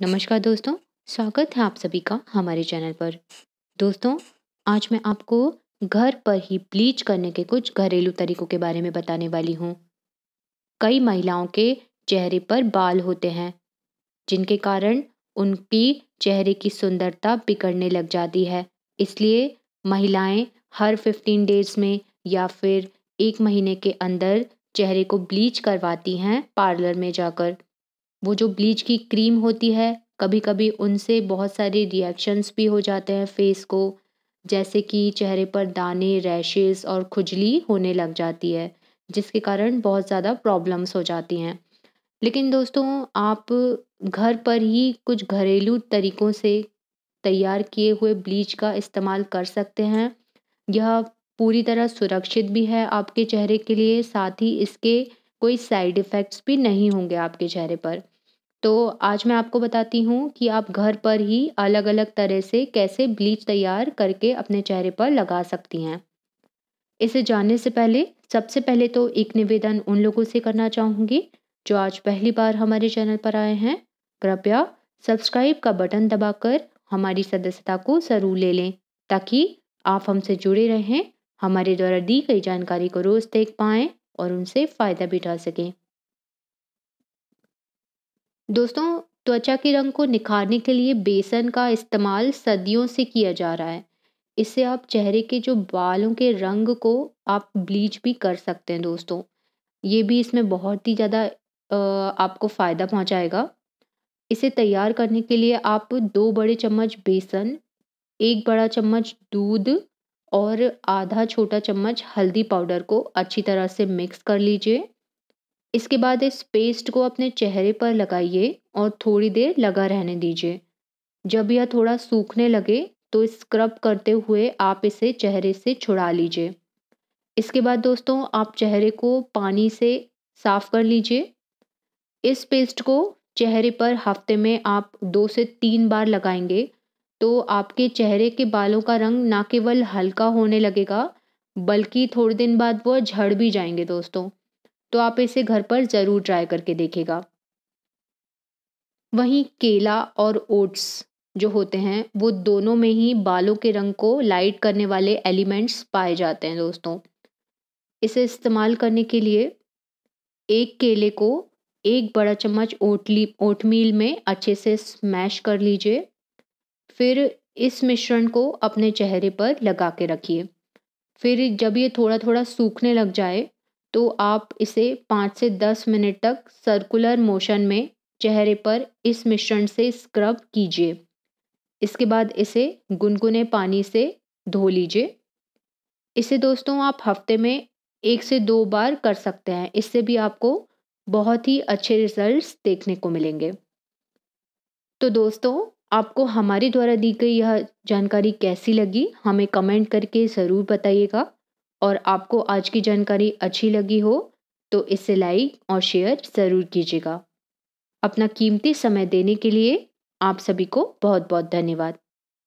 नमस्कार दोस्तों स्वागत है आप सभी का हमारे चैनल पर दोस्तों आज मैं आपको घर पर ही ब्लीच करने के कुछ घरेलू तरीकों के बारे में बताने वाली हूँ कई महिलाओं के चेहरे पर बाल होते हैं जिनके कारण उनकी चेहरे की सुंदरता बिगड़ने लग जाती है इसलिए महिलाएं हर फिफ्टीन डेज में या फिर एक महीने के अंदर चेहरे को ब्लीच करवाती हैं पार्लर में जाकर वो जो ब्लीच की क्रीम होती है कभी कभी उनसे बहुत सारे रिएक्शंस भी हो जाते हैं फेस को जैसे कि चेहरे पर दाने रैशेस और खुजली होने लग जाती है जिसके कारण बहुत ज़्यादा प्रॉब्लम्स हो जाती हैं लेकिन दोस्तों आप घर पर ही कुछ घरेलू तरीकों से तैयार किए हुए ब्लीच का इस्तेमाल कर सकते हैं यह पूरी तरह सुरक्षित भी है आपके चेहरे के लिए साथ ही इसके कोई साइड इफ़ेक्ट्स भी नहीं होंगे आपके चेहरे पर तो आज मैं आपको बताती हूँ कि आप घर पर ही अलग अलग तरह से कैसे ब्लीच तैयार करके अपने चेहरे पर लगा सकती हैं इसे जानने से पहले सबसे पहले तो एक निवेदन उन लोगों से करना चाहूँगी जो आज पहली बार हमारे चैनल पर आए हैं कृपया सब्सक्राइब का बटन दबाकर हमारी सदस्यता को जरूर ले लें ताकि आप हमसे जुड़े रहें हमारे द्वारा दी गई जानकारी को रोज़ देख पाएँ और उनसे फ़ायदा भी उठा सकें दोस्तों त्वचा के रंग को निखारने के लिए बेसन का इस्तेमाल सदियों से किया जा रहा है इससे आप चेहरे के जो बालों के रंग को आप ब्लीच भी कर सकते हैं दोस्तों ये भी इसमें बहुत ही ज़्यादा आपको फ़ायदा पहुंचाएगा इसे तैयार करने के लिए आप दो बड़े चम्मच बेसन एक बड़ा चम्मच दूध और आधा छोटा चम्मच हल्दी पाउडर को अच्छी तरह से मिक्स कर लीजिए इसके बाद इस पेस्ट को अपने चेहरे पर लगाइए और थोड़ी देर लगा रहने दीजिए जब यह थोड़ा सूखने लगे तो स्क्रब करते हुए आप इसे चेहरे से छुड़ा लीजिए इसके बाद दोस्तों आप चेहरे को पानी से साफ कर लीजिए इस पेस्ट को चेहरे पर हफ्ते में आप दो से तीन बार लगाएंगे तो आपके चेहरे के बालों का रंग ना केवल हल्का होने लगेगा बल्कि थोड़े दिन बाद वह झड़ भी जाएंगे दोस्तों तो आप इसे घर पर ज़रूर ट्राई करके देखेगा वहीं केला और ओट्स जो होते हैं वो दोनों में ही बालों के रंग को लाइट करने वाले एलिमेंट्स पाए जाते हैं दोस्तों इसे इस्तेमाल करने के लिए एक केले को एक बड़ा चम्मच ओटली ओटमील में अच्छे से स्मैश कर लीजिए फिर इस मिश्रण को अपने चेहरे पर लगा के रखिए फिर जब ये थोड़ा थोड़ा सूखने लग जाए तो आप इसे पाँच से दस मिनट तक सर्कुलर मोशन में चेहरे पर इस मिश्रण से स्क्रब कीजिए इसके बाद इसे गुनगुने पानी से धो लीजिए इसे दोस्तों आप हफ्ते में एक से दो बार कर सकते हैं इससे भी आपको बहुत ही अच्छे रिजल्ट्स देखने को मिलेंगे तो दोस्तों आपको हमारे द्वारा दी गई यह जानकारी कैसी लगी हमें कमेंट करके ज़रूर बताइएगा और आपको आज की जानकारी अच्छी लगी हो तो इसे लाइक और शेयर ज़रूर कीजिएगा अपना कीमती समय देने के लिए आप सभी को बहुत बहुत धन्यवाद